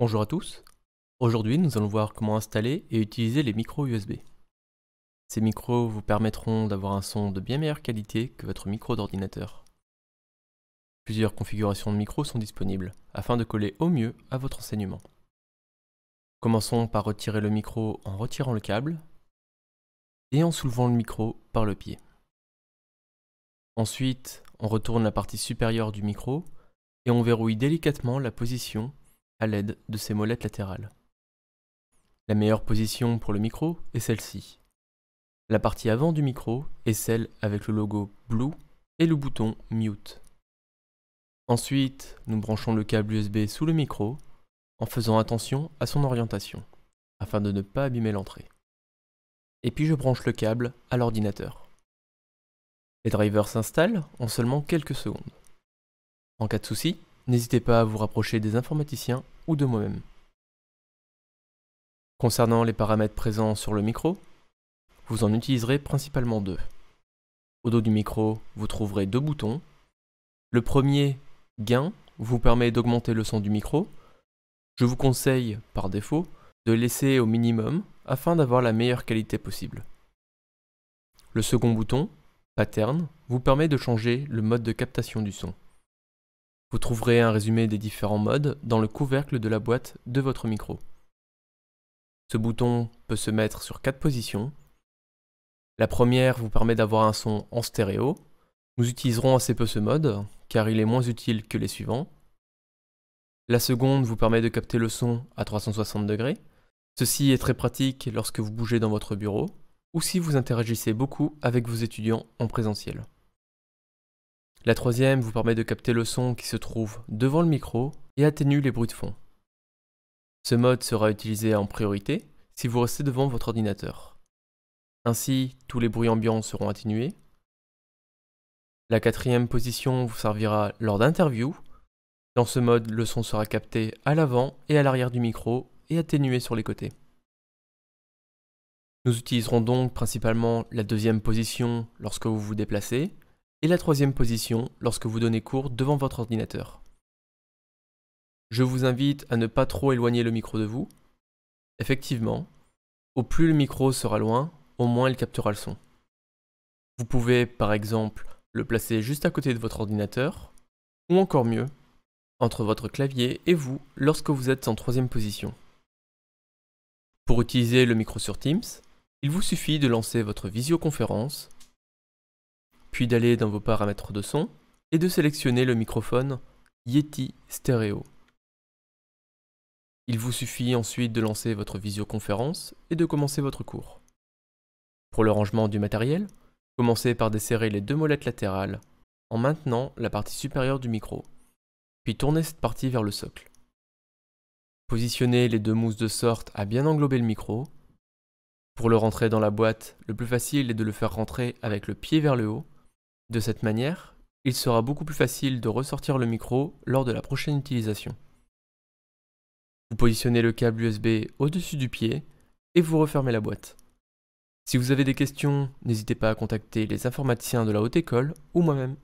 Bonjour à tous, aujourd'hui nous allons voir comment installer et utiliser les micros USB. Ces micros vous permettront d'avoir un son de bien meilleure qualité que votre micro d'ordinateur. Plusieurs configurations de micros sont disponibles afin de coller au mieux à votre enseignement. Commençons par retirer le micro en retirant le câble et en soulevant le micro par le pied. Ensuite, on retourne la partie supérieure du micro et on verrouille délicatement la position à l'aide de ses molettes latérales. La meilleure position pour le micro est celle-ci. La partie avant du micro est celle avec le logo Blue et le bouton Mute. Ensuite, nous branchons le câble USB sous le micro en faisant attention à son orientation afin de ne pas abîmer l'entrée. Et puis je branche le câble à l'ordinateur. Les drivers s'installent en seulement quelques secondes. En cas de souci, n'hésitez pas à vous rapprocher des informaticiens ou de moi-même. Concernant les paramètres présents sur le micro, vous en utiliserez principalement deux. Au dos du micro, vous trouverez deux boutons. Le premier, gain, vous permet d'augmenter le son du micro. Je vous conseille, par défaut, de laisser au minimum afin d'avoir la meilleure qualité possible. Le second bouton, pattern, vous permet de changer le mode de captation du son. Vous trouverez un résumé des différents modes dans le couvercle de la boîte de votre micro. Ce bouton peut se mettre sur quatre positions. La première vous permet d'avoir un son en stéréo. Nous utiliserons assez peu ce mode, car il est moins utile que les suivants. La seconde vous permet de capter le son à 360 degrés. Ceci est très pratique lorsque vous bougez dans votre bureau ou si vous interagissez beaucoup avec vos étudiants en présentiel. La troisième vous permet de capter le son qui se trouve devant le micro et atténue les bruits de fond. Ce mode sera utilisé en priorité si vous restez devant votre ordinateur. Ainsi, tous les bruits ambiants seront atténués. La quatrième position vous servira lors d'interviews. Dans ce mode, le son sera capté à l'avant et à l'arrière du micro et atténué sur les côtés. Nous utiliserons donc principalement la deuxième position lorsque vous vous déplacez, et la troisième position lorsque vous donnez cours devant votre ordinateur. Je vous invite à ne pas trop éloigner le micro de vous. Effectivement, au plus le micro sera loin, au moins il captera le son. Vous pouvez par exemple le placer juste à côté de votre ordinateur, ou encore mieux, entre votre clavier et vous lorsque vous êtes en troisième position. Pour utiliser le micro sur Teams, il vous suffit de lancer votre visioconférence puis d'aller dans vos paramètres de son et de sélectionner le microphone Yeti Stereo. Il vous suffit ensuite de lancer votre visioconférence et de commencer votre cours. Pour le rangement du matériel, commencez par desserrer les deux molettes latérales en maintenant la partie supérieure du micro, puis tournez cette partie vers le socle. Positionnez les deux mousses de sorte à bien englober le micro. Pour le rentrer dans la boîte, le plus facile est de le faire rentrer avec le pied vers le haut de cette manière, il sera beaucoup plus facile de ressortir le micro lors de la prochaine utilisation. Vous positionnez le câble USB au-dessus du pied et vous refermez la boîte. Si vous avez des questions, n'hésitez pas à contacter les informaticiens de la haute école ou moi-même.